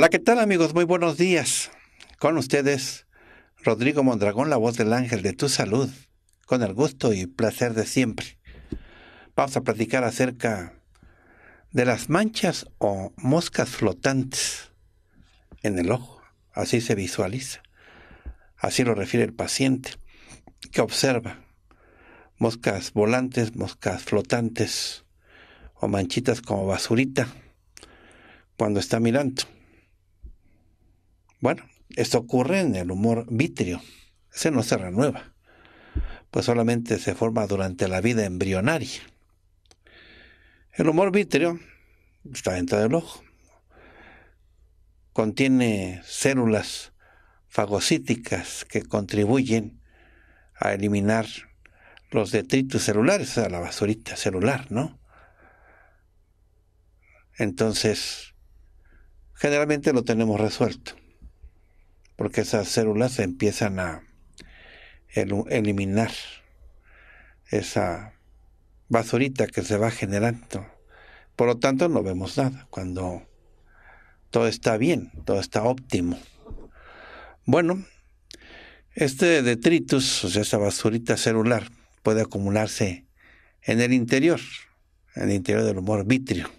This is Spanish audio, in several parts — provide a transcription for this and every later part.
Hola, ¿qué tal amigos? Muy buenos días. Con ustedes, Rodrigo Mondragón, la voz del ángel de tu salud, con el gusto y placer de siempre. Vamos a platicar acerca de las manchas o moscas flotantes en el ojo. Así se visualiza. Así lo refiere el paciente que observa moscas volantes, moscas flotantes o manchitas como basurita cuando está mirando. Bueno, esto ocurre en el humor vítreo. Ese no se renueva, pues solamente se forma durante la vida embrionaria. El humor vítreo está dentro del ojo. Contiene células fagocíticas que contribuyen a eliminar los detritos celulares, o sea, la basurita celular, ¿no? Entonces, generalmente lo tenemos resuelto porque esas células empiezan a eliminar esa basurita que se va generando. Por lo tanto, no vemos nada cuando todo está bien, todo está óptimo. Bueno, este detritus, o sea, esa basurita celular, puede acumularse en el interior, en el interior del humor vitrio,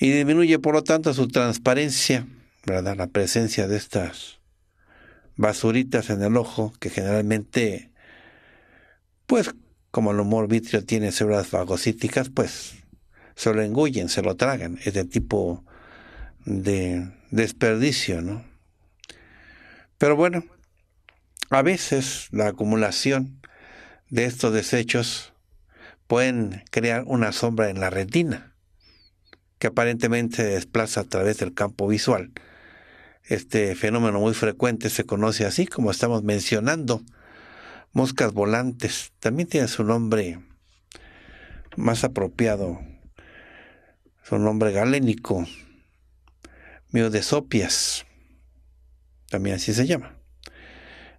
y disminuye por lo tanto su transparencia la presencia de estas basuritas en el ojo que generalmente, pues como el humor vitrio tiene células fagocíticas, pues se lo engullen, se lo tragan, Es de tipo de desperdicio, ¿no? Pero bueno, a veces la acumulación de estos desechos pueden crear una sombra en la retina que aparentemente se desplaza a través del campo visual este fenómeno muy frecuente se conoce así, como estamos mencionando. Moscas volantes también tiene su nombre más apropiado, su nombre galénico, miodesopias, también así se llama.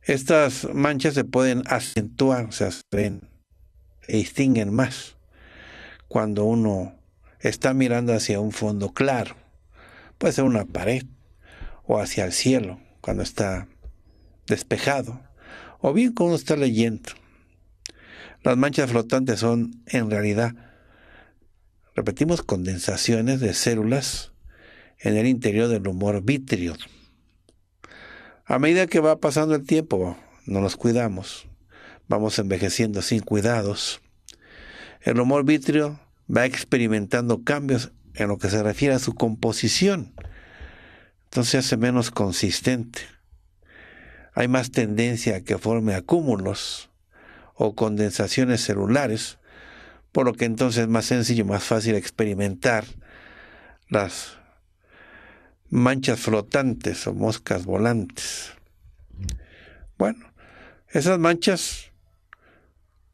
Estas manchas se pueden acentuar, se ven e distinguen más cuando uno está mirando hacia un fondo claro. Puede ser una pared, o hacia el cielo cuando está despejado, o bien cuando está leyendo. Las manchas flotantes son en realidad, repetimos, condensaciones de células en el interior del humor vitrio. A medida que va pasando el tiempo, no nos cuidamos, vamos envejeciendo sin cuidados. El humor vitrio va experimentando cambios en lo que se refiere a su composición entonces se hace menos consistente. Hay más tendencia a que forme acúmulos o condensaciones celulares, por lo que entonces es más sencillo, más fácil experimentar las manchas flotantes o moscas volantes. Bueno, esas manchas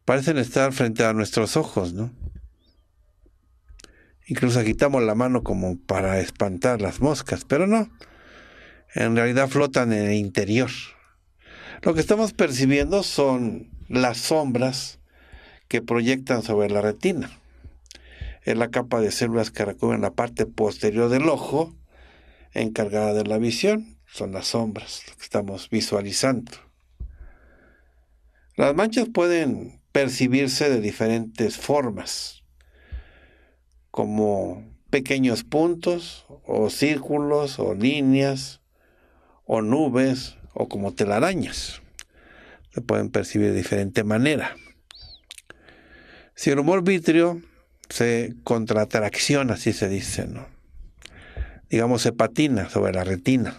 parecen estar frente a nuestros ojos, ¿no? Incluso agitamos la mano como para espantar las moscas, pero no en realidad flotan en el interior. Lo que estamos percibiendo son las sombras que proyectan sobre la retina. Es la capa de células que recubren la parte posterior del ojo encargada de la visión. Son las sombras que estamos visualizando. Las manchas pueden percibirse de diferentes formas, como pequeños puntos o círculos o líneas o nubes o como telarañas. Se pueden percibir de diferente manera. Si el humor vitrio se contratracciona, así se dice, ¿no? digamos, se patina sobre la retina,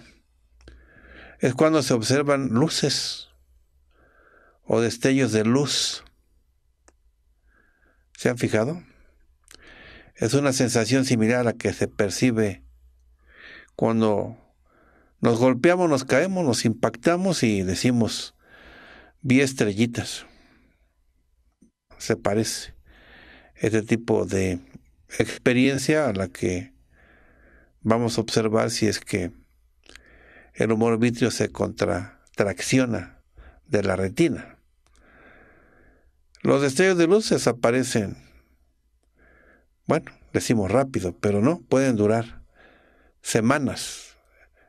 es cuando se observan luces o destellos de luz. ¿Se han fijado? Es una sensación similar a la que se percibe cuando nos golpeamos, nos caemos, nos impactamos y decimos, vi estrellitas. Se parece este tipo de experiencia a la que vamos a observar si es que el humor vitrio se contracciona de la retina. Los destellos de luz desaparecen. Bueno, decimos rápido, pero no, pueden durar semanas,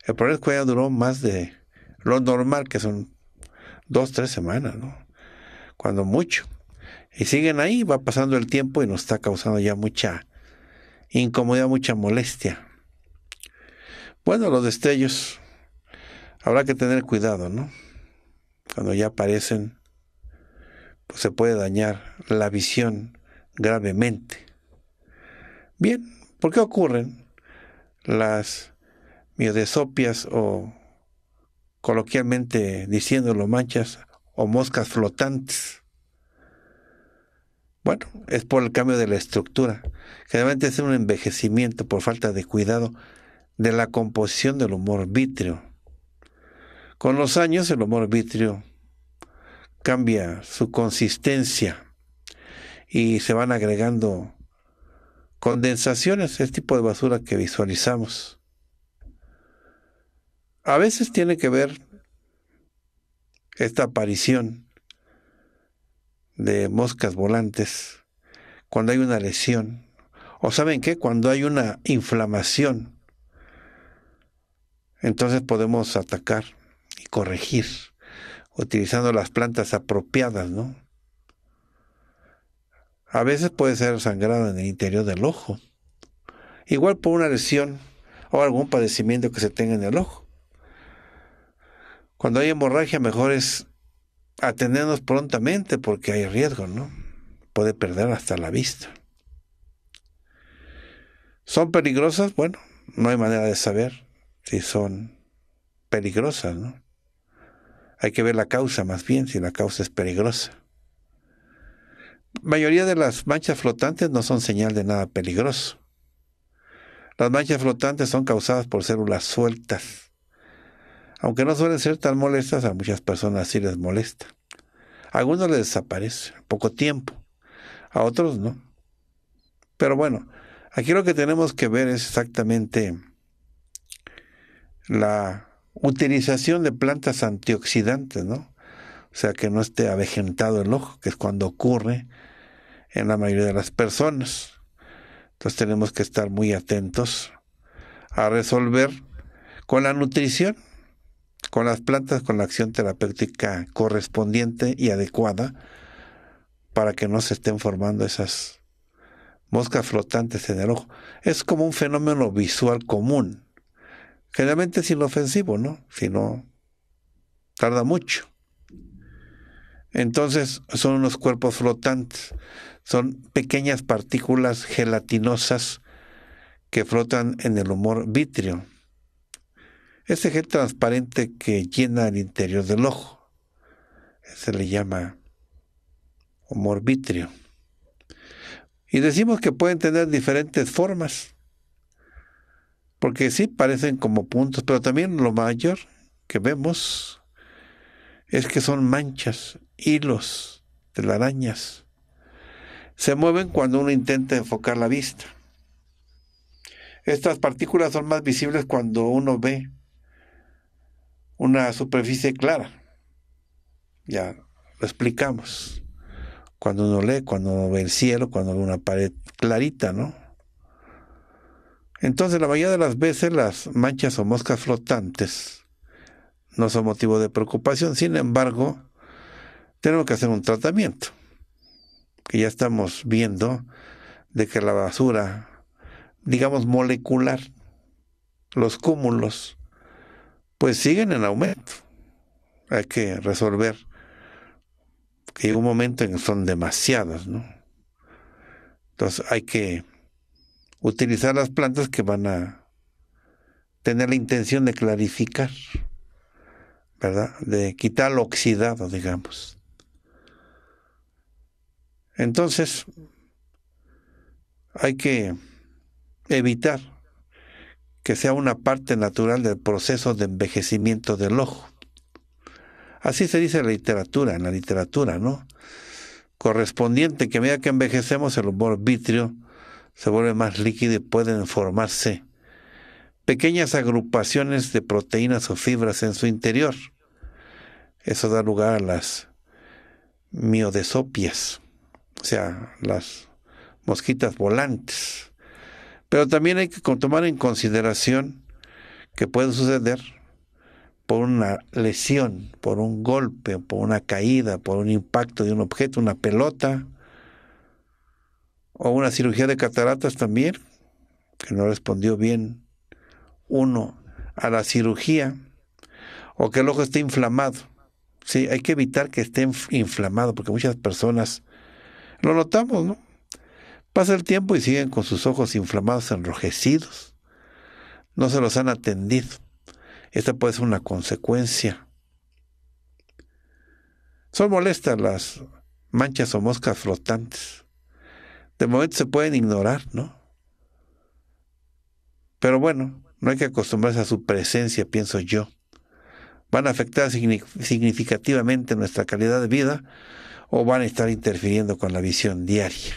el problema es que ya duró más de lo normal, que son dos, tres semanas, ¿no? Cuando mucho. Y siguen ahí, va pasando el tiempo y nos está causando ya mucha incomodidad, mucha molestia. Bueno, los destellos. Habrá que tener cuidado, ¿no? Cuando ya aparecen, pues se puede dañar la visión gravemente. Bien, ¿por qué ocurren las miodesopias o coloquialmente diciéndolo manchas o moscas flotantes. Bueno, es por el cambio de la estructura. Generalmente es un envejecimiento por falta de cuidado de la composición del humor vítreo. Con los años el humor vítreo cambia su consistencia y se van agregando condensaciones, este tipo de basura que visualizamos a veces tiene que ver esta aparición de moscas volantes cuando hay una lesión o saben qué, cuando hay una inflamación. Entonces podemos atacar y corregir utilizando las plantas apropiadas, ¿no? A veces puede ser sangrado en el interior del ojo, igual por una lesión o algún padecimiento que se tenga en el ojo. Cuando hay hemorragia, mejor es atendernos prontamente porque hay riesgo, ¿no? Puede perder hasta la vista. ¿Son peligrosas? Bueno, no hay manera de saber si son peligrosas, ¿no? Hay que ver la causa más bien, si la causa es peligrosa. La mayoría de las manchas flotantes no son señal de nada peligroso. Las manchas flotantes son causadas por células sueltas aunque no suelen ser tan molestas, a muchas personas sí les molesta. A algunos les desaparece, poco tiempo, a otros no. Pero bueno, aquí lo que tenemos que ver es exactamente la utilización de plantas antioxidantes, ¿no? O sea, que no esté avejentado el ojo, que es cuando ocurre en la mayoría de las personas. Entonces tenemos que estar muy atentos a resolver con la nutrición, con las plantas con la acción terapéutica correspondiente y adecuada para que no se estén formando esas moscas flotantes en el ojo. Es como un fenómeno visual común. Generalmente es inofensivo, ¿no? Si no, tarda mucho. Entonces son unos cuerpos flotantes, son pequeñas partículas gelatinosas que flotan en el humor vítreo. Ese gel transparente que llena el interior del ojo. Se le llama humor Y decimos que pueden tener diferentes formas, porque sí parecen como puntos, pero también lo mayor que vemos es que son manchas, hilos, de telarañas. Se mueven cuando uno intenta enfocar la vista. Estas partículas son más visibles cuando uno ve una superficie clara. Ya lo explicamos. Cuando uno lee, cuando uno ve el cielo, cuando ve una pared clarita, ¿no? Entonces, la mayoría de las veces las manchas o moscas flotantes no son motivo de preocupación. Sin embargo, tenemos que hacer un tratamiento, que ya estamos viendo de que la basura, digamos molecular, los cúmulos, pues siguen en aumento. Hay que resolver que llega un momento en que son demasiadas, ¿no? Entonces hay que utilizar las plantas que van a tener la intención de clarificar, ¿verdad? De quitar lo oxidado, digamos. Entonces, hay que evitar que sea una parte natural del proceso de envejecimiento del ojo. Así se dice en la literatura, en la literatura, ¿no? Correspondiente que a medida que envejecemos el humor vitrio se vuelve más líquido y pueden formarse pequeñas agrupaciones de proteínas o fibras en su interior. Eso da lugar a las miodesopias, o sea, las mosquitas volantes. Pero también hay que tomar en consideración que puede suceder por una lesión, por un golpe, por una caída, por un impacto de un objeto, una pelota, o una cirugía de cataratas también, que no respondió bien uno a la cirugía, o que el ojo esté inflamado. Sí, hay que evitar que esté inflamado, porque muchas personas lo notamos, ¿no? Pasa el tiempo y siguen con sus ojos inflamados, enrojecidos. No se los han atendido. Esta puede ser una consecuencia. Son molestas las manchas o moscas flotantes. De momento se pueden ignorar, ¿no? Pero bueno, no hay que acostumbrarse a su presencia, pienso yo. Van a afectar significativamente nuestra calidad de vida o van a estar interfiriendo con la visión diaria.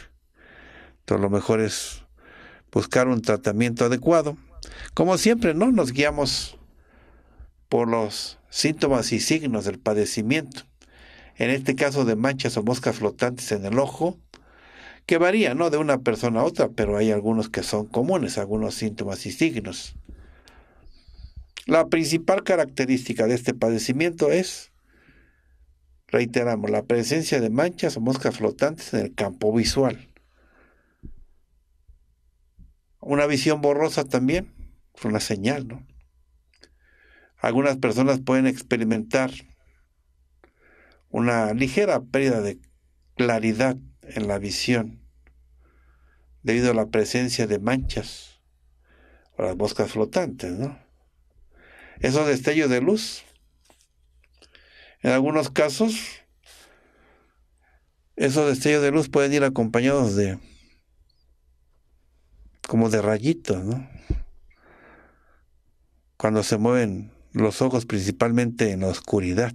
Entonces, lo mejor es buscar un tratamiento adecuado. Como siempre, ¿no? Nos guiamos por los síntomas y signos del padecimiento. En este caso de manchas o moscas flotantes en el ojo, que varía, ¿no? De una persona a otra, pero hay algunos que son comunes, algunos síntomas y signos. La principal característica de este padecimiento es, reiteramos, la presencia de manchas o moscas flotantes en el campo visual. Una visión borrosa también es una señal, ¿no? Algunas personas pueden experimentar una ligera pérdida de claridad en la visión debido a la presencia de manchas o las moscas flotantes, ¿no? Esos destellos de luz. En algunos casos, esos destellos de luz pueden ir acompañados de como de rayitos, ¿no? Cuando se mueven los ojos principalmente en la oscuridad.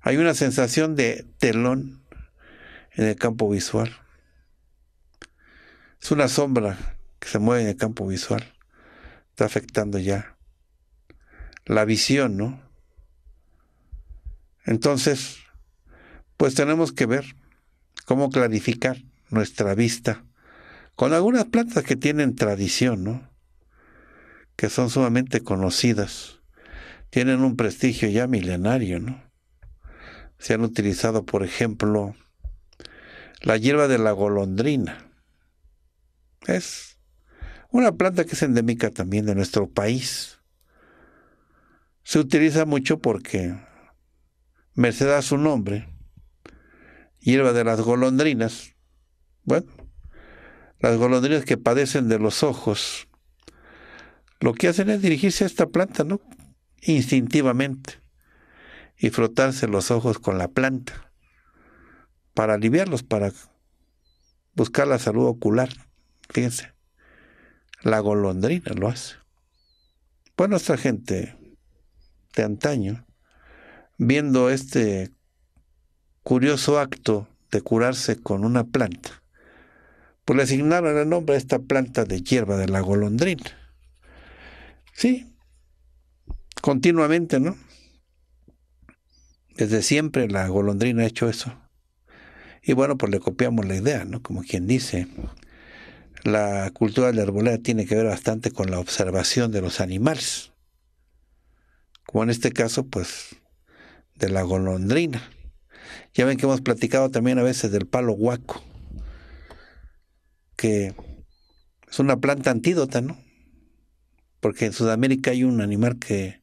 Hay una sensación de telón en el campo visual. Es una sombra que se mueve en el campo visual. Está afectando ya la visión, ¿no? Entonces, pues tenemos que ver cómo clarificar nuestra vista con algunas plantas que tienen tradición, ¿no? que son sumamente conocidas, tienen un prestigio ya milenario. ¿no? Se han utilizado, por ejemplo, la hierba de la golondrina. Es una planta que es endémica también de nuestro país. Se utiliza mucho porque, merced a su nombre, hierba de las golondrinas, bueno, las golondrinas que padecen de los ojos, lo que hacen es dirigirse a esta planta, ¿no? Instintivamente. Y frotarse los ojos con la planta para aliviarlos, para buscar la salud ocular. Fíjense, la golondrina lo hace. Pues nuestra gente de antaño, viendo este curioso acto de curarse con una planta, pues le asignaron el nombre a esta planta de hierba de la golondrina. Sí, continuamente, ¿no? Desde siempre la golondrina ha hecho eso. Y bueno, pues le copiamos la idea, ¿no? Como quien dice, la cultura de la arboleda tiene que ver bastante con la observación de los animales. Como en este caso, pues, de la golondrina. Ya ven que hemos platicado también a veces del palo guaco que es una planta antídota, ¿no? Porque en Sudamérica hay un animal que,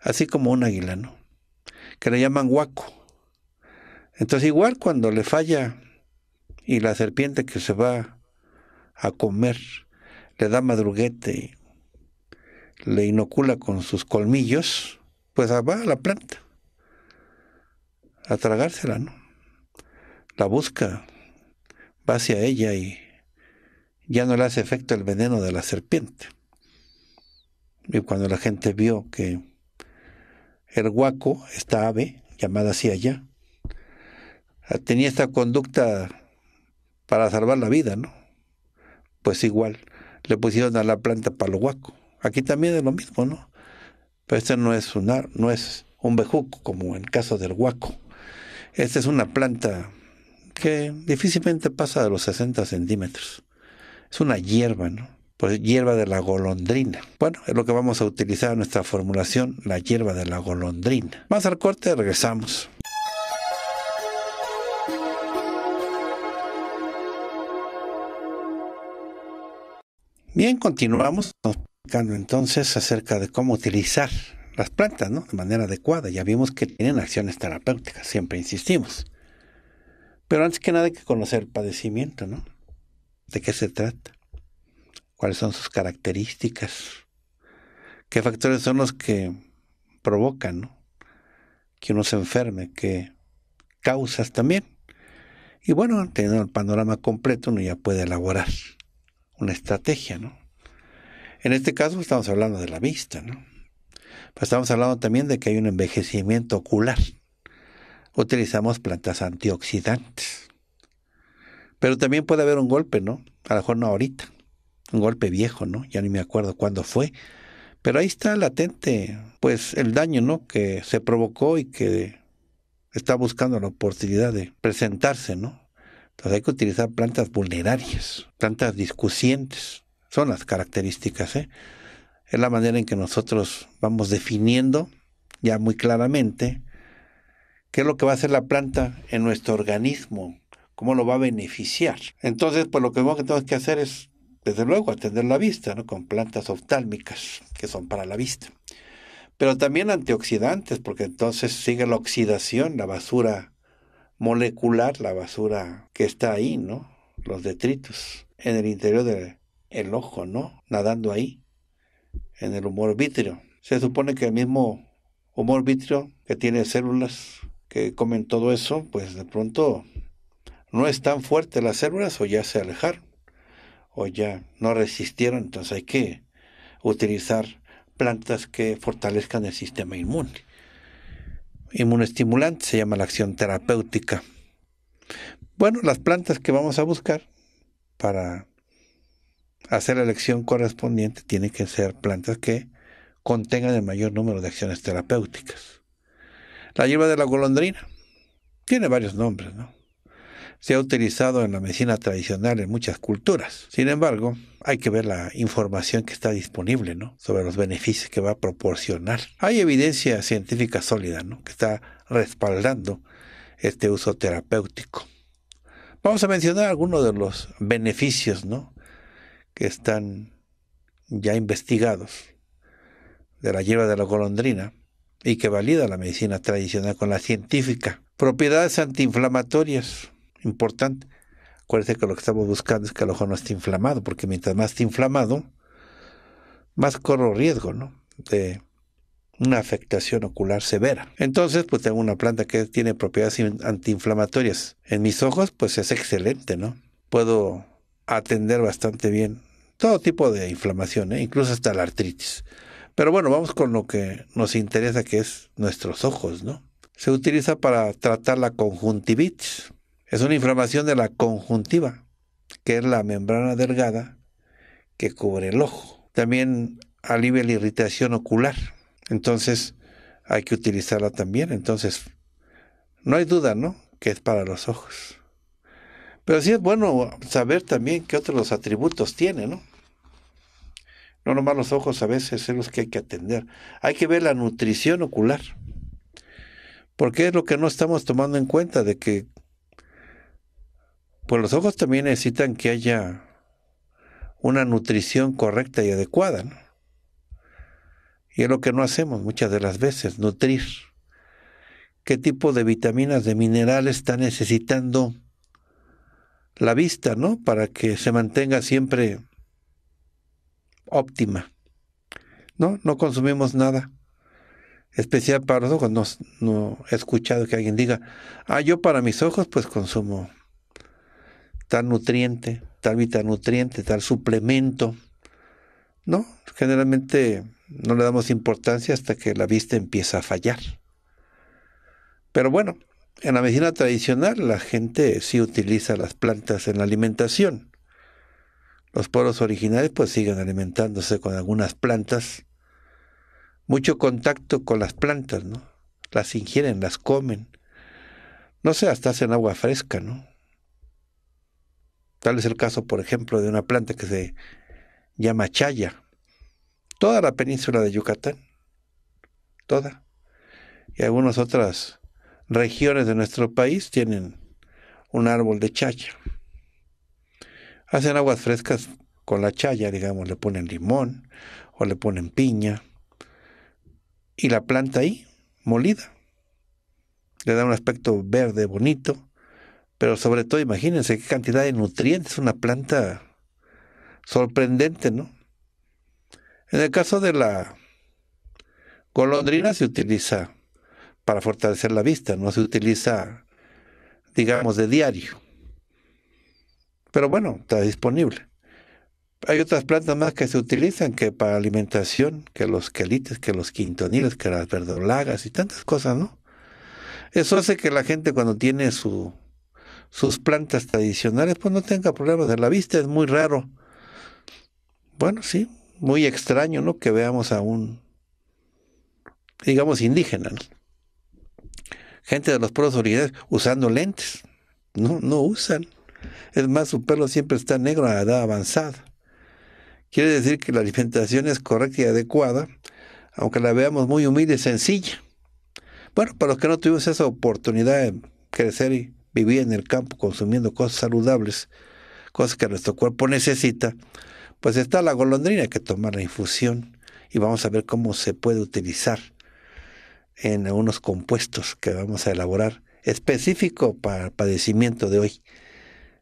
así como un águila, ¿no? Que le llaman guaco. Entonces igual cuando le falla y la serpiente que se va a comer le da madruguete y le inocula con sus colmillos, pues ah, va a la planta a tragársela, ¿no? La busca, va hacia ella y ya no le hace efecto el veneno de la serpiente. Y cuando la gente vio que el guaco, esta ave, llamada así allá, ah, tenía esta conducta para salvar la vida, ¿no? Pues igual, le pusieron a la planta palo guaco. Aquí también es lo mismo, ¿no? Pero este no es, ar, no es un bejuco, como en el caso del guaco. Esta es una planta que difícilmente pasa de los 60 centímetros es una hierba, ¿no? Pues hierba de la golondrina. Bueno, es lo que vamos a utilizar en nuestra formulación, la hierba de la golondrina. Más al corte, regresamos. Bien, continuamos explicando entonces acerca de cómo utilizar las plantas ¿no? de manera adecuada. Ya vimos que tienen acciones terapéuticas, siempre insistimos. Pero antes que nada hay que conocer el padecimiento, ¿no? de qué se trata, cuáles son sus características, qué factores son los que provocan que uno se enferme, qué causas también. Y bueno, teniendo el panorama completo, uno ya puede elaborar una estrategia, ¿no? En este caso pues, estamos hablando de la vista, ¿no? estamos hablando también de que hay un envejecimiento ocular. Utilizamos plantas antioxidantes. Pero también puede haber un golpe, ¿no? A lo mejor no ahorita. Un golpe viejo, ¿no? Ya ni me acuerdo cuándo fue. Pero ahí está latente, pues, el daño, ¿no? Que se provocó y que está buscando la oportunidad de presentarse, ¿no? Entonces hay que utilizar plantas vulnerarias, plantas discusientes. Son las características, ¿eh? Es la manera en que nosotros vamos definiendo ya muy claramente qué es lo que va a hacer la planta en nuestro organismo, cómo lo va a beneficiar. Entonces, pues lo que tenemos que hacer es, desde luego, atender la vista, ¿no? Con plantas oftálmicas, que son para la vista. Pero también antioxidantes, porque entonces sigue la oxidación, la basura molecular, la basura que está ahí, ¿no? Los detritos en el interior del ojo, ¿no? Nadando ahí, en el humor vítreo. Se supone que el mismo humor vítreo que tiene células que comen todo eso, pues de pronto no están fuertes las células o ya se alejaron o ya no resistieron, entonces hay que utilizar plantas que fortalezcan el sistema inmune. Inmunoestimulante se llama la acción terapéutica. Bueno, las plantas que vamos a buscar para hacer la elección correspondiente tienen que ser plantas que contengan el mayor número de acciones terapéuticas. La hierba de la golondrina tiene varios nombres, ¿no? se ha utilizado en la medicina tradicional en muchas culturas. Sin embargo, hay que ver la información que está disponible ¿no? sobre los beneficios que va a proporcionar. Hay evidencia científica sólida ¿no? que está respaldando este uso terapéutico. Vamos a mencionar algunos de los beneficios ¿no? que están ya investigados de la hierba de la golondrina y que valida la medicina tradicional con la científica. Propiedades antiinflamatorias, importante. Acuérdense que lo que estamos buscando es que el ojo no esté inflamado, porque mientras más esté inflamado, más corro riesgo ¿no? de una afectación ocular severa. Entonces, pues tengo una planta que tiene propiedades antiinflamatorias. En mis ojos, pues es excelente, ¿no? Puedo atender bastante bien todo tipo de inflamación, ¿eh? incluso hasta la artritis. Pero bueno, vamos con lo que nos interesa, que es nuestros ojos, ¿no? Se utiliza para tratar la conjuntivitis. Es una inflamación de la conjuntiva, que es la membrana delgada que cubre el ojo. También alivia la irritación ocular. Entonces hay que utilizarla también. Entonces, no hay duda, ¿no? Que es para los ojos. Pero sí es bueno saber también qué otros atributos tiene, ¿no? No nomás los ojos a veces son los que hay que atender. Hay que ver la nutrición ocular. Porque es lo que no estamos tomando en cuenta de que pues los ojos también necesitan que haya una nutrición correcta y adecuada. Y es lo que no hacemos muchas de las veces, nutrir. ¿Qué tipo de vitaminas, de minerales está necesitando la vista, ¿no? Para que se mantenga siempre óptima. ¿No? No consumimos nada. Especial para los ojos. No, no he escuchado que alguien diga, ah, yo para mis ojos pues consumo tal nutriente, tal nutriente, tal suplemento. No, generalmente no le damos importancia hasta que la vista empieza a fallar. Pero bueno, en la medicina tradicional la gente sí utiliza las plantas en la alimentación. Los pueblos originales pues siguen alimentándose con algunas plantas. Mucho contacto con las plantas, ¿no? Las ingieren, las comen. No sé, hasta hacen agua fresca, ¿no? Tal es el caso, por ejemplo, de una planta que se llama chaya. Toda la península de Yucatán, toda, y algunas otras regiones de nuestro país tienen un árbol de chaya. Hacen aguas frescas con la chaya, digamos, le ponen limón o le ponen piña y la planta ahí, molida. Le da un aspecto verde bonito pero sobre todo, imagínense qué cantidad de nutrientes, una planta sorprendente, ¿no? En el caso de la golondrina se utiliza para fortalecer la vista, no se utiliza, digamos, de diario. Pero bueno, está disponible. Hay otras plantas más que se utilizan que para alimentación, que los quelites, que los quintoniles, que las verdolagas y tantas cosas, ¿no? Eso hace que la gente cuando tiene su sus plantas tradicionales, pues no tenga problemas de la vista, es muy raro. Bueno, sí, muy extraño, ¿no? Que veamos a un, digamos, indígena, Gente de los pueblos originarios usando lentes. No, no usan. Es más, su pelo siempre está negro a la edad avanzada. Quiere decir que la alimentación es correcta y adecuada, aunque la veamos muy humilde y sencilla. Bueno, para los que no tuvimos esa oportunidad de crecer y vivir en el campo consumiendo cosas saludables, cosas que nuestro cuerpo necesita, pues está la golondrina que tomar la infusión y vamos a ver cómo se puede utilizar en unos compuestos que vamos a elaborar específico para el padecimiento de hoy.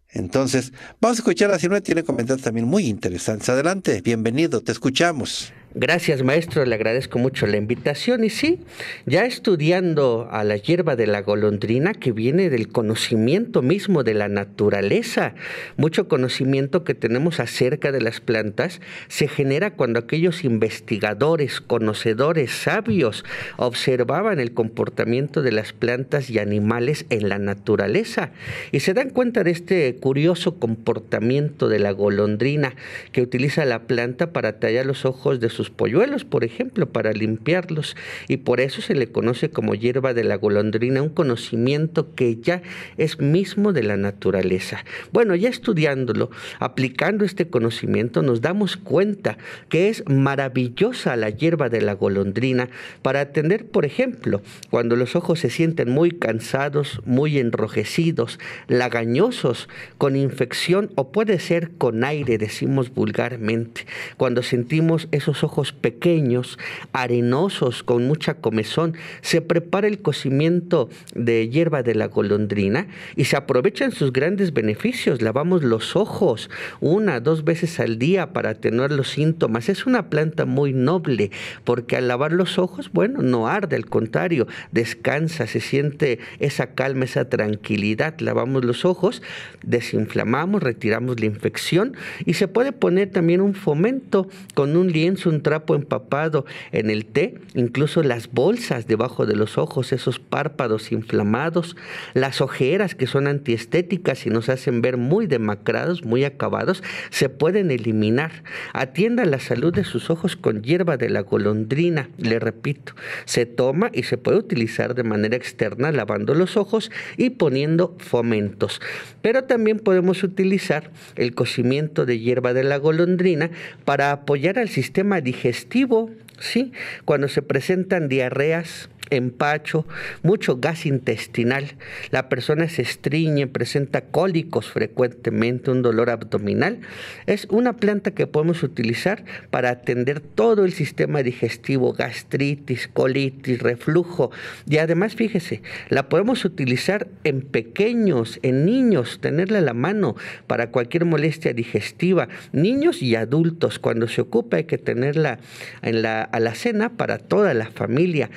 Entonces, vamos a escuchar a Silvia, tiene comentarios también muy interesantes. Adelante, bienvenido, te escuchamos. Gracias, maestro, le agradezco mucho la invitación. Y sí, ya estudiando a la hierba de la golondrina, que viene del conocimiento mismo de la naturaleza, mucho conocimiento que tenemos acerca de las plantas se genera cuando aquellos investigadores, conocedores, sabios observaban el comportamiento de las plantas y animales en la naturaleza y se dan cuenta de este curioso comportamiento de la golondrina que utiliza la planta para tallar los ojos de sus polluelos, por ejemplo, para limpiarlos. Y por eso se le conoce como hierba de la golondrina, un conocimiento que ya es mismo de la naturaleza. Bueno, ya estudiándolo, aplicando este conocimiento, nos damos cuenta que es maravillosa la hierba de la golondrina para atender, por ejemplo, cuando los ojos se sienten muy cansados, muy enrojecidos, lagañosos, con infección o puede ser con aire, decimos vulgarmente, cuando sentimos esos ojos pequeños, arenosos, con mucha comezón, se prepara el cocimiento de hierba de la golondrina y se aprovechan sus grandes beneficios. Lavamos los ojos una, dos veces al día para atenuar los síntomas. Es una planta muy noble porque al lavar los ojos, bueno, no arde, al contrario, descansa, se siente esa calma, esa tranquilidad. Lavamos los ojos, desinflamamos, retiramos la infección y se puede poner también un fomento con un lienzo, un trapo empapado en el té, incluso las bolsas debajo de los ojos, esos párpados inflamados, las ojeras que son antiestéticas y nos hacen ver muy demacrados, muy acabados, se pueden eliminar. Atienda la salud de sus ojos con hierba de la golondrina, le repito, se toma y se puede utilizar de manera externa lavando los ojos y poniendo fomentos. Pero también podemos utilizar el cocimiento de hierba de la golondrina para apoyar al sistema digestivo digestivo, ¿sí? cuando se presentan diarreas, empacho, mucho gas intestinal. La persona se estriñe, presenta cólicos frecuentemente, un dolor abdominal. Es una planta que podemos utilizar para atender todo el sistema digestivo, gastritis, colitis, reflujo. Y además, fíjese, la podemos utilizar en pequeños, en niños, tenerla a la mano para cualquier molestia digestiva. Niños y adultos, cuando se ocupa hay que tenerla en la, a la cena para toda la familia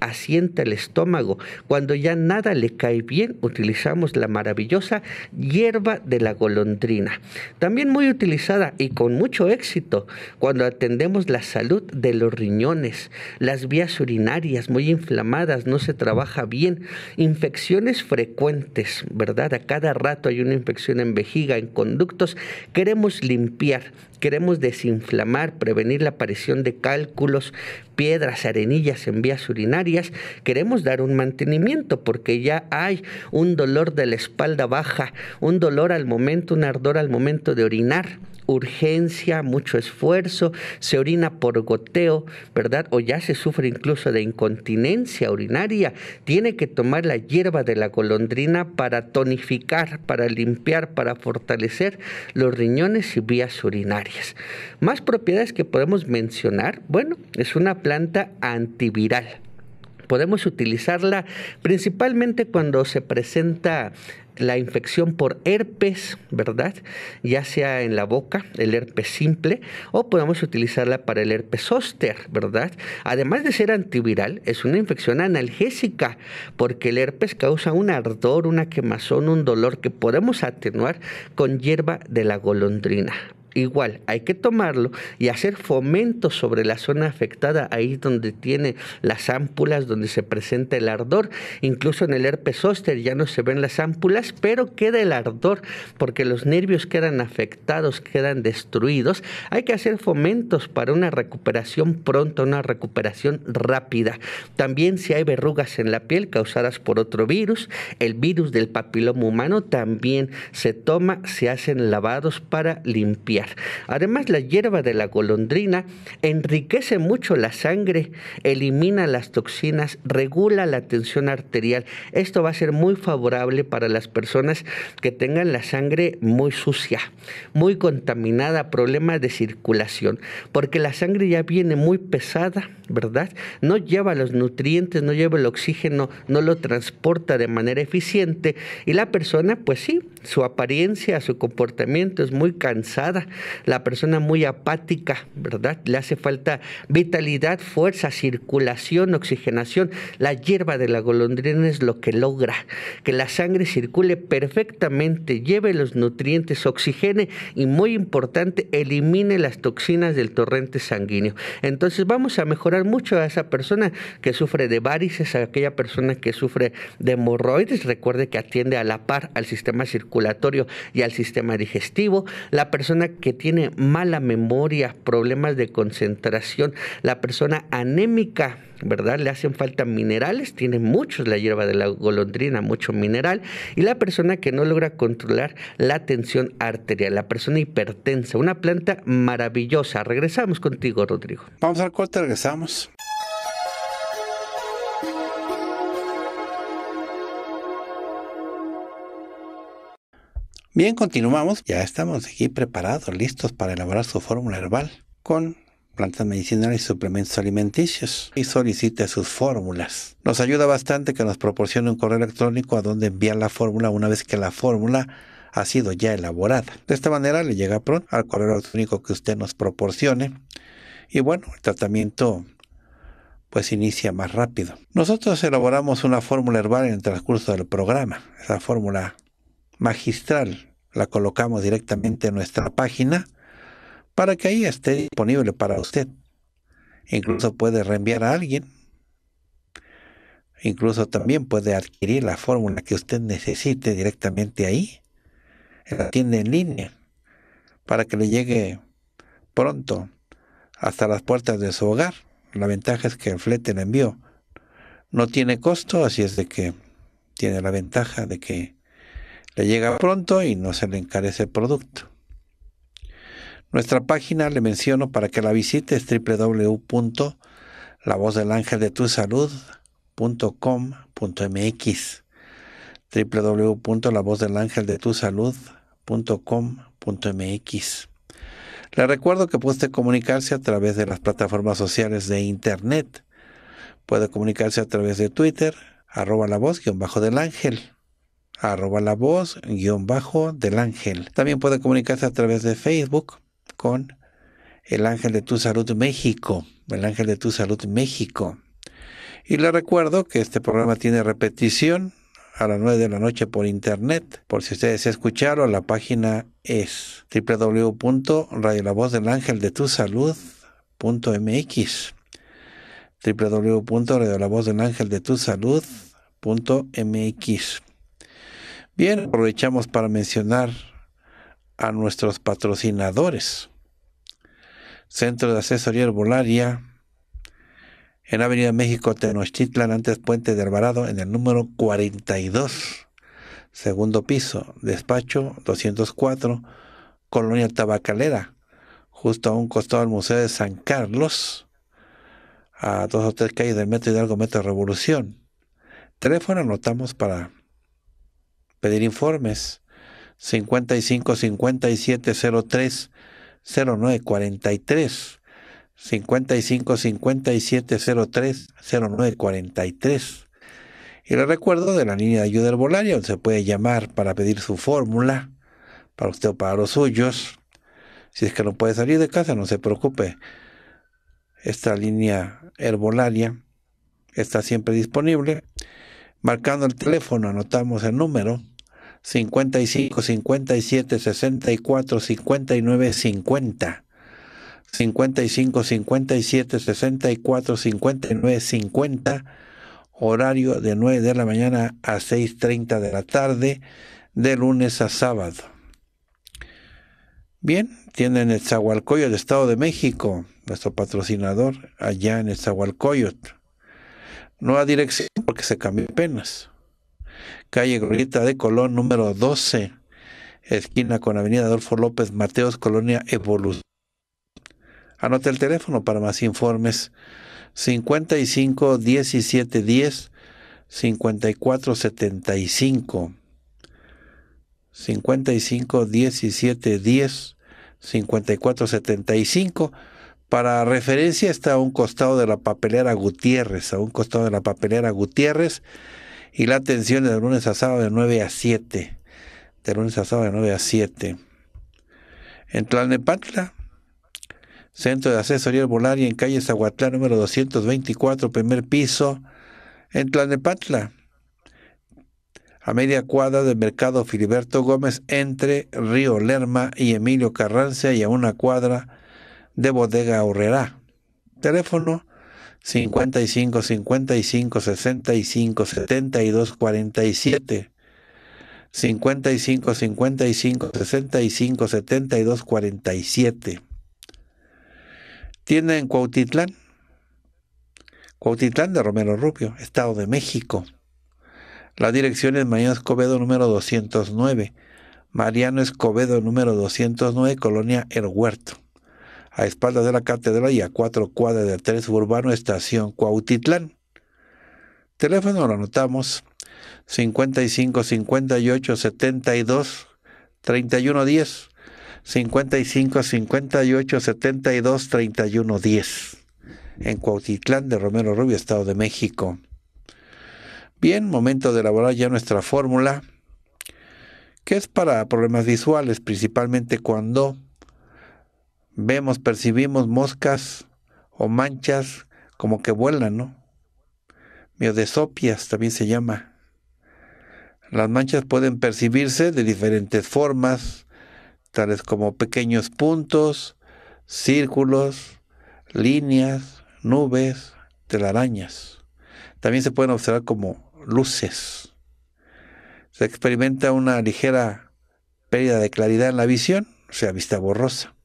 asienta el estómago. Cuando ya nada le cae bien, utilizamos la maravillosa hierba de la golondrina. También muy utilizada y con mucho éxito cuando atendemos la salud de los riñones, las vías urinarias muy inflamadas, no se trabaja bien, infecciones frecuentes, ¿verdad? A cada rato hay una infección en vejiga, en conductos, queremos limpiar. Queremos desinflamar, prevenir la aparición de cálculos, piedras, arenillas en vías urinarias. Queremos dar un mantenimiento porque ya hay un dolor de la espalda baja, un dolor al momento, un ardor al momento de orinar urgencia, mucho esfuerzo, se orina por goteo, ¿verdad? O ya se sufre incluso de incontinencia urinaria, tiene que tomar la hierba de la golondrina para tonificar, para limpiar, para fortalecer los riñones y vías urinarias. Más propiedades que podemos mencionar, bueno, es una planta antiviral podemos utilizarla principalmente cuando se presenta la infección por herpes, ¿verdad? Ya sea en la boca, el herpes simple, o podemos utilizarla para el herpes zóster, ¿verdad? Además de ser antiviral, es una infección analgésica, porque el herpes causa un ardor, una quemazón, un dolor que podemos atenuar con hierba de la golondrina, Igual, hay que tomarlo y hacer fomento sobre la zona afectada, ahí donde tiene las ámpulas, donde se presenta el ardor. Incluso en el herpes zóster ya no se ven las ámpulas, pero queda el ardor porque los nervios quedan afectados, quedan destruidos. Hay que hacer fomentos para una recuperación pronta, una recuperación rápida. También si hay verrugas en la piel causadas por otro virus, el virus del papiloma humano también se toma, se hacen lavados para limpiar Además, la hierba de la golondrina enriquece mucho la sangre, elimina las toxinas, regula la tensión arterial. Esto va a ser muy favorable para las personas que tengan la sangre muy sucia, muy contaminada, problemas de circulación, porque la sangre ya viene muy pesada, ¿verdad? No lleva los nutrientes, no lleva el oxígeno, no lo transporta de manera eficiente y la persona, pues sí, su apariencia, su comportamiento es muy cansada, la persona muy apática, ¿verdad? Le hace falta vitalidad, fuerza, circulación, oxigenación. La hierba de la golondrina es lo que logra que la sangre circule perfectamente, lleve los nutrientes, oxigene y muy importante, elimine las toxinas del torrente sanguíneo. Entonces vamos a mejorar mucho a esa persona que sufre de varices, a aquella persona que sufre de hemorroides. Recuerde que atiende a la par al sistema circulatorio y al sistema digestivo, la persona que tiene mala memoria, problemas de concentración, la persona anémica, ¿verdad? Le hacen falta minerales, tiene muchos la hierba de la golondrina, mucho mineral, y la persona que no logra controlar la tensión arterial, la persona hipertensa, una planta maravillosa. Regresamos contigo, Rodrigo. Vamos al corte, regresamos. Bien, continuamos. Ya estamos aquí preparados, listos para elaborar su fórmula herbal con plantas medicinales y suplementos alimenticios y solicite sus fórmulas. Nos ayuda bastante que nos proporcione un correo electrónico a donde enviar la fórmula una vez que la fórmula ha sido ya elaborada. De esta manera le llega pronto al correo electrónico que usted nos proporcione y bueno, el tratamiento pues inicia más rápido. Nosotros elaboramos una fórmula herbal en el transcurso del programa, esa fórmula magistral la colocamos directamente en nuestra página para que ahí esté disponible para usted. Incluso puede reenviar a alguien. Incluso también puede adquirir la fórmula que usted necesite directamente ahí, en la tienda en línea, para que le llegue pronto hasta las puertas de su hogar. La ventaja es que el flete, el envío, no tiene costo, así es de que tiene la ventaja de que le llega pronto y no se le encarece el producto. Nuestra página le menciono para que la visite es www.lavozdelangeldetusalud.com.mx www.lavozdelangeldetusalud.com.mx Le recuerdo que puede comunicarse a través de las plataformas sociales de Internet. Puede comunicarse a través de Twitter, arroba la voz guión bajo del ángel arroba la voz guión bajo del ángel. También puede comunicarse a través de Facebook con el ángel de tu salud México, el ángel de tu salud México. Y le recuerdo que este programa tiene repetición a las 9 de la noche por internet. Por si ustedes escucharon, la página es tu salud.mx Bien, aprovechamos para mencionar a nuestros patrocinadores. Centro de Asesoría Herbolaria en Avenida México Tenochtitlan, antes Puente de Alvarado, en el número 42, segundo piso, despacho 204, Colonia Tabacalera, justo a un costado del Museo de San Carlos, a dos o tres calles del Metro Hidalgo Metro Revolución. Teléfono anotamos para pedir informes. 55 57 03 09 43 55 57 03 09 43 y le recuerdo de la línea de ayuda herbolaria se puede llamar para pedir su fórmula para usted o para los suyos si es que no puede salir de casa no se preocupe esta línea herbolaria está siempre disponible Marcando el teléfono, anotamos el número 55 57 64 59 50. 55 57 64 59 50. Horario de 9 de la mañana a 6:30 de la tarde, de lunes a sábado. Bien, tienen el Zahualcoyot, Estado de México, nuestro patrocinador, allá en el Zahualcoyot. Nueva dirección porque se cambió apenas. Calle Glorieta de Colón, número 12, esquina con Avenida Adolfo López Mateos, Colonia Evolución. Anote el teléfono para más informes. 55 17 10 54 75. 55 17 10 54 75 para referencia está a un costado de la papelera Gutiérrez, a un costado de la papelera Gutiérrez y la atención de lunes a sábado de 9 a 7. De lunes a sábado de 9 a 7. En Tlalnepantla, Centro de Asesoría Volaria en calle Zahuatlán, número 224, primer piso, en Tlalnepantla. A media cuadra del mercado Filiberto Gómez, entre Río Lerma y Emilio Carranza y a una cuadra de Bodega ahorrerá Teléfono 55 55 65 72 47. 55 55 65 72 47. Tienda en Cautitlán. Cuautitlán de Romero Rubio, Estado de México. La dirección es Mariano Escobedo número 209. Mariano Escobedo número 209, Colonia El Huerto a espaldas de la catedral y a cuatro cuadras de tren Urbano Estación Cuautitlán. Teléfono lo anotamos 55 58 72 31 10 55 58 72 31 10 en Cuautitlán de Romero Rubio, Estado de México. Bien, momento de elaborar ya nuestra fórmula, que es para problemas visuales, principalmente cuando vemos, percibimos moscas o manchas como que vuelan, ¿no? Miodesopias también se llama. Las manchas pueden percibirse de diferentes formas, tales como pequeños puntos, círculos, líneas, nubes, telarañas. También se pueden observar como luces. Se experimenta una ligera pérdida de claridad en la visión, o sea, vista borrosa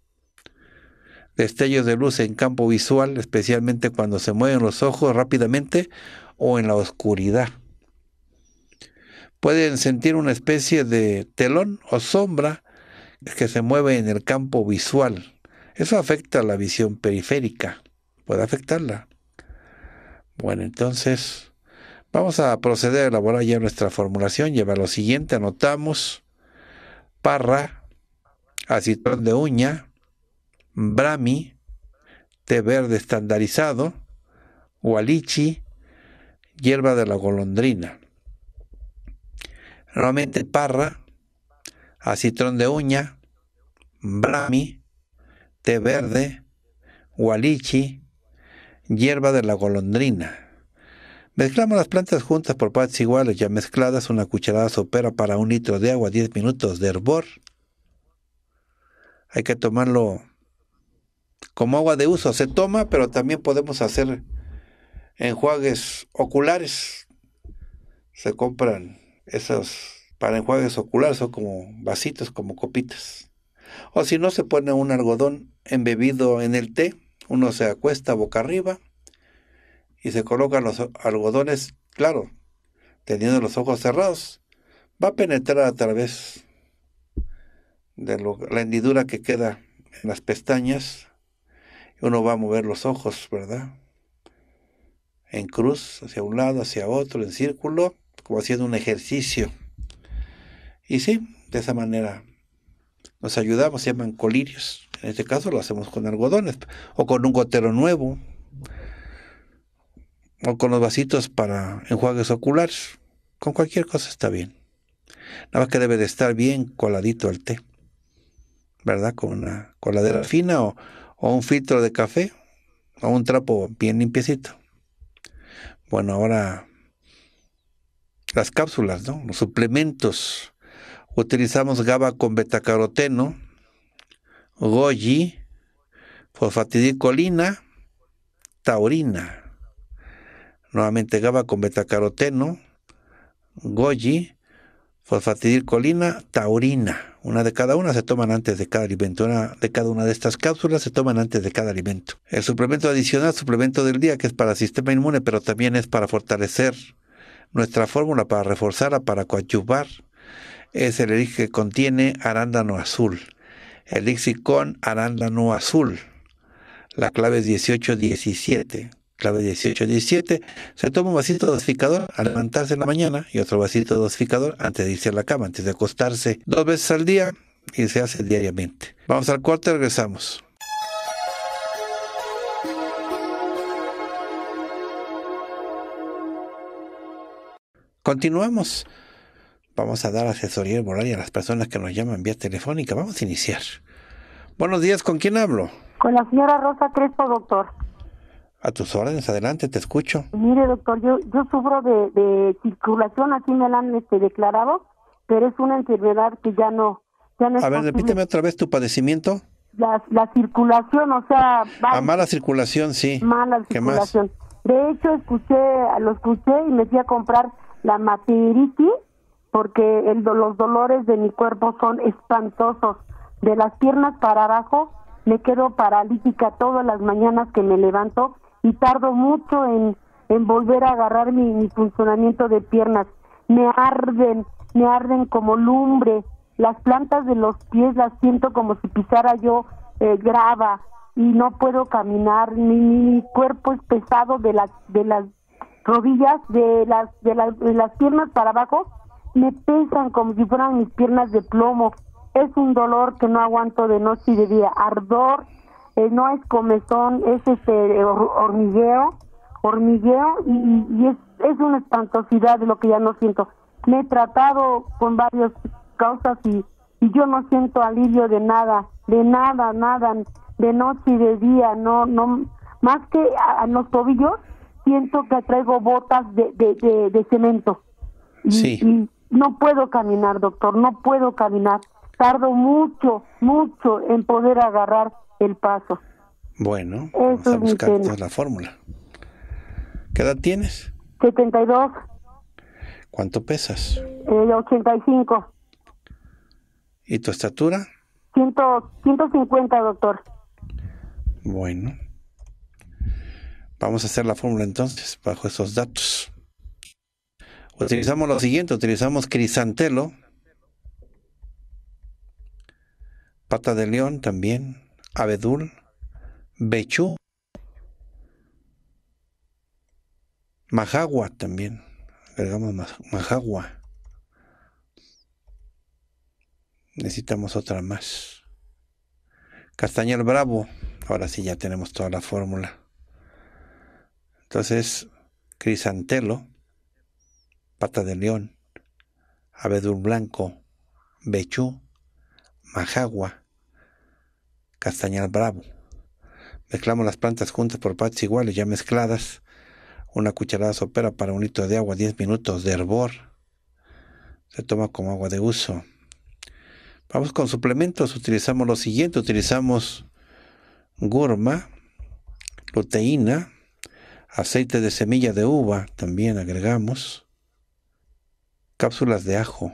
destellos de luz en campo visual, especialmente cuando se mueven los ojos rápidamente o en la oscuridad. Pueden sentir una especie de telón o sombra que se mueve en el campo visual. Eso afecta la visión periférica, puede afectarla. Bueno, entonces vamos a proceder a elaborar ya nuestra formulación. Lleva lo siguiente, anotamos parra, acitón de uña, Brami, té verde estandarizado, gualichi, hierba de la golondrina. Nuevamente parra, acitrón de uña, Brami, té verde, gualichi, hierba de la golondrina. Mezclamos las plantas juntas por partes iguales, ya mezcladas, una cucharada sopera para un litro de agua, 10 minutos de hervor. Hay que tomarlo como agua de uso. Se toma, pero también podemos hacer enjuagues oculares. Se compran esos para enjuagues oculares, o como vasitos, como copitas. O si no, se pone un algodón embebido en el té, uno se acuesta boca arriba y se colocan los algodones, claro, teniendo los ojos cerrados, va a penetrar a través de la hendidura que queda en las pestañas uno va a mover los ojos, ¿verdad? En cruz, hacia un lado, hacia otro, en círculo, como haciendo un ejercicio. Y sí, de esa manera nos ayudamos, se llaman colirios. En este caso lo hacemos con algodones o con un gotero nuevo o con los vasitos para enjuagues oculares. Con cualquier cosa está bien. Nada más que debe de estar bien coladito el té, ¿verdad? Con una coladera fina o, o un filtro de café o un trapo bien limpiecito. Bueno, ahora las cápsulas, ¿no? Los suplementos. Utilizamos GABA con betacaroteno, goji, fosfatidicolina taurina. Nuevamente GABA con betacaroteno, goji, fosfatidilcolina, taurina. Una de cada una se toman antes de cada alimento. Una de cada una de estas cápsulas se toman antes de cada alimento. El suplemento adicional, suplemento del día, que es para el sistema inmune, pero también es para fortalecer nuestra fórmula, para reforzarla, para coadyuvar, es el elixir que contiene arándano azul. Elixir con arándano azul. La clave es 18-17 clave 18 17, se toma un vasito dosificador al levantarse en la mañana y otro vasito dosificador antes de irse a la cama, antes de acostarse dos veces al día y se hace diariamente. Vamos al cuarto y regresamos. Continuamos. Vamos a dar asesoría horaria a las personas que nos llaman vía telefónica. Vamos a iniciar. Buenos días, ¿con quién hablo? Con la señora Rosa Crespo, doctor. A tus órdenes, adelante, te escucho. Mire, doctor, yo, yo sufro de, circulación, así me la han este, declarado, pero es una enfermedad que ya no. Ya a ver, repíteme otra vez tu padecimiento. La, circulación, o sea. a mala circulación, sí. Mala circulación. De hecho, escuché, lo escuché y me fui a comprar la materiti porque el, los dolores de mi cuerpo son espantosos. De las piernas para abajo me quedo paralítica todas las mañanas que me levanto y tardo mucho en, volver a agarrar mi, mi funcionamiento de piernas. Me arden, me arden como lumbre. Las plantas de los pies las siento como si pisara yo eh, grava y no puedo caminar. Mi, mi, cuerpo es pesado de las de las rodillas, de las de las, de las piernas para abajo. Me pesan como si fueran mis piernas de plomo. Es un dolor que no aguanto de noche y de día. Ardor eh, no es comezón, es este hormigueo, hormigueo y, es, es, una espantosidad de lo que ya no siento. Me he tratado con varias causas y, y yo no siento alivio de nada, de nada, nada, de noche y de día, no, no, más que a, los tobillos siento que traigo botas de, de, cemento. sí. no puedo caminar, doctor, no puedo caminar. Tardo mucho, mucho en poder agarrar el Paso. Bueno, vamos a buscar la fórmula. ¿Qué edad tienes? 72. ¿Cuánto pesas? 85. Eh, ¿Y tu estatura? 150, doctor. Bueno. Vamos a hacer la fórmula entonces, bajo esos datos. Utilizamos lo siguiente, utilizamos crisantelo, pata de león también, abedul, bechú, majagua también. Agregamos majagua. Necesitamos otra más. Castañal bravo. Ahora sí ya tenemos toda la fórmula. Entonces, crisantelo, pata de león, abedul blanco, bechú, majagua, castañal bravo. Mezclamos las plantas juntas por partes iguales, ya mezcladas. Una cucharada sopera para un litro de agua, 10 minutos de hervor. Se toma como agua de uso. Vamos con suplementos. Utilizamos lo siguiente. Utilizamos gurma, luteína... aceite de semilla de uva también agregamos. Cápsulas de ajo.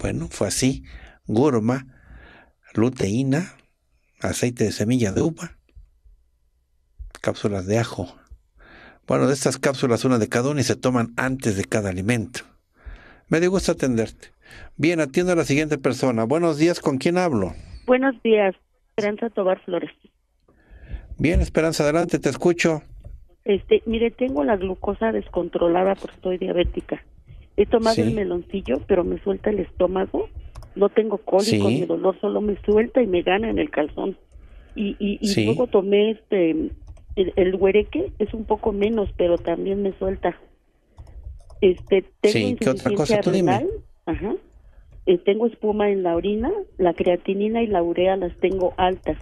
Bueno, fue así. Gurma, luteína, aceite de semilla de uva, cápsulas de ajo. Bueno, de estas cápsulas una de cada una y se toman antes de cada alimento. Me dio gusto atenderte. Bien, atiendo a la siguiente persona. Buenos días, ¿con quién hablo? Buenos días, Esperanza Tobar Flores. Bien, Esperanza, adelante, te escucho. Este, mire, tengo la glucosa descontrolada porque estoy diabética. He tomado el meloncillo, pero me suelta el estómago no tengo cólicos mi dolor solo me suelta y me gana en el calzón y, luego tomé este el, huereque es un poco menos pero también me suelta este tengo ¿qué otra cosa eh, tengo espuma en la orina la creatinina y la urea las tengo altas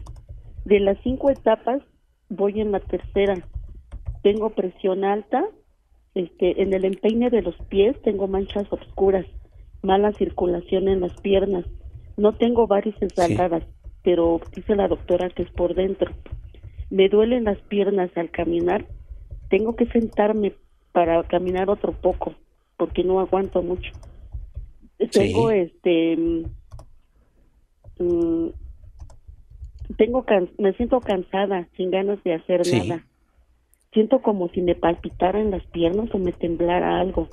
de las cinco etapas voy en la tercera tengo presión alta este en el empeine de los pies tengo manchas oscuras mala circulación en las piernas. No tengo varices ensaladas, pero dice la doctora que es por dentro. Me duelen las piernas al caminar. Tengo que sentarme para caminar otro poco porque no aguanto mucho. Tengo este mm, mm, tengo me siento cansada, sin ganas de hacer nada. Siento como si me palpitaran las piernas o me temblara algo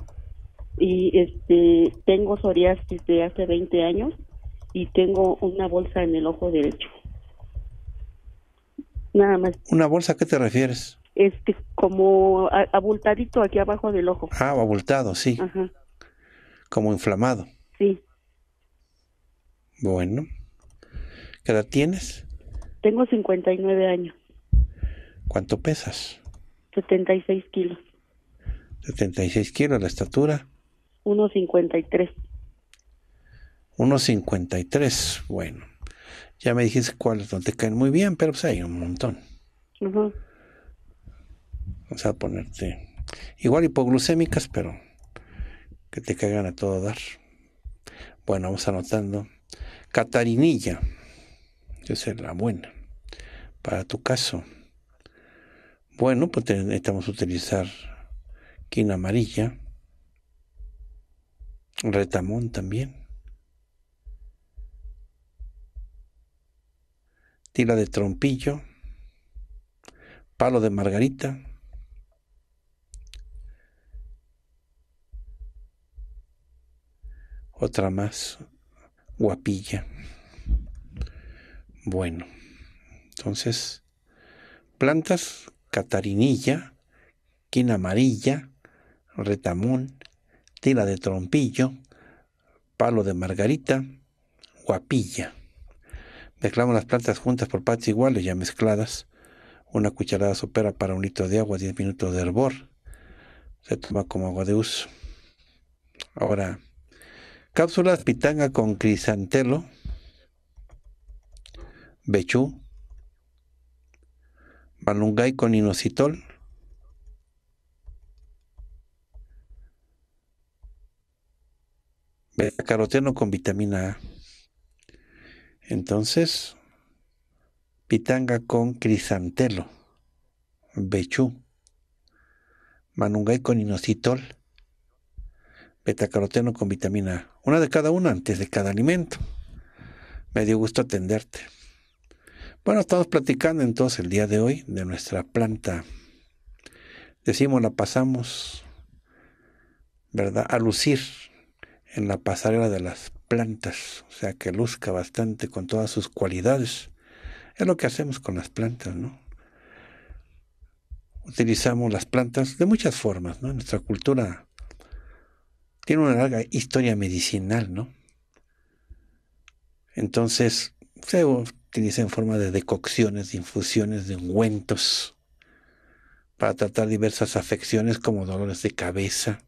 y este tengo psoriasis de hace 20 años y tengo una bolsa en el ojo derecho. Nada más. ¿Una bolsa a qué te refieres? Este, como abultadito aquí abajo del ojo. Ah, abultado, sí. Como inflamado. Sí. Bueno. ¿Qué edad tienes? Tengo 59 años. ¿Cuánto pesas? 76 kilos. 76 kilos la estatura. 1.53. 1.53, bueno. Ya me dijiste cuáles no te caen muy bien, pero pues hay un montón. Vamos a ponerte igual hipoglucémicas, pero que te caigan a todo dar. Bueno, vamos anotando. Catarinilla. Yo sé la buena. Para tu caso. Bueno, pues necesitamos utilizar quina amarilla. Retamón también. Tira de trompillo. Palo de margarita. Otra más. Guapilla. Bueno. Entonces, plantas, catarinilla, quina amarilla, retamón, Tila de trompillo, palo de margarita, guapilla. Mezclamos las plantas juntas por partes iguales, ya mezcladas. Una cucharada sopera para un litro de agua, 10 minutos de hervor. Se toma como agua de uso. Ahora, cápsulas pitanga con crisantelo, bechú, balungay con inositol, betacaroteno con vitamina A. Entonces, pitanga con crisantelo, bechú, manungay con inositol, caroteno con vitamina A. Una de cada una antes de cada alimento. Me dio gusto atenderte. Bueno, estamos platicando entonces el día de hoy de nuestra planta. Decimos, la pasamos, ¿verdad? A lucir en la pasarela de las plantas, o sea, que luzca bastante con todas sus cualidades. Es lo que hacemos con las plantas, ¿no? Utilizamos las plantas de muchas formas, ¿no? Nuestra cultura tiene una larga historia medicinal, ¿no? Entonces, se utiliza en forma de decocciones, de infusiones, de ungüentos, para tratar diversas afecciones como dolores de cabeza,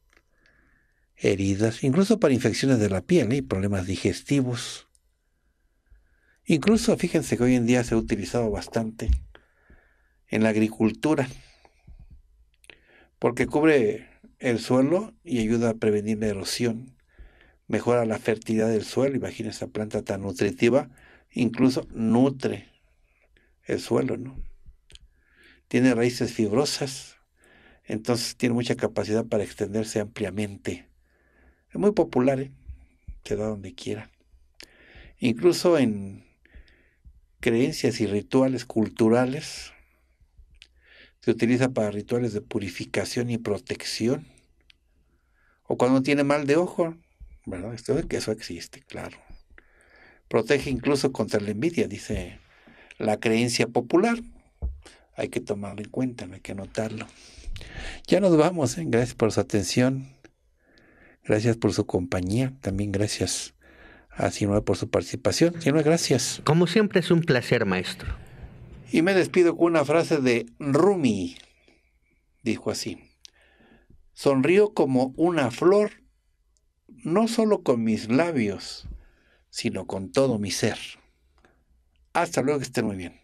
heridas, incluso para infecciones de la piel ¿eh? y problemas digestivos. Incluso fíjense que hoy en día se ha utilizado bastante en la agricultura, porque cubre el suelo y ayuda a prevenir la erosión, mejora la fertilidad del suelo, imagina esa planta tan nutritiva, incluso nutre el suelo, ¿no? Tiene raíces fibrosas, entonces tiene mucha capacidad para extenderse ampliamente. Es muy popular, ¿eh? se da donde quiera. Incluso en creencias y rituales culturales, se utiliza para rituales de purificación y protección. O cuando tiene mal de ojo, ¿verdad? Esto, eso existe, claro. Protege incluso contra la envidia, dice la creencia popular. Hay que tomarlo en cuenta, hay que notarlo. Ya nos vamos, ¿eh? gracias por su atención. Gracias por su compañía. También gracias a Sinue por su participación. Sinue, gracias. Como siempre es un placer, maestro. Y me despido con una frase de Rumi. Dijo así. Sonrío como una flor, no solo con mis labios, sino con todo mi ser. Hasta luego, que estén muy bien.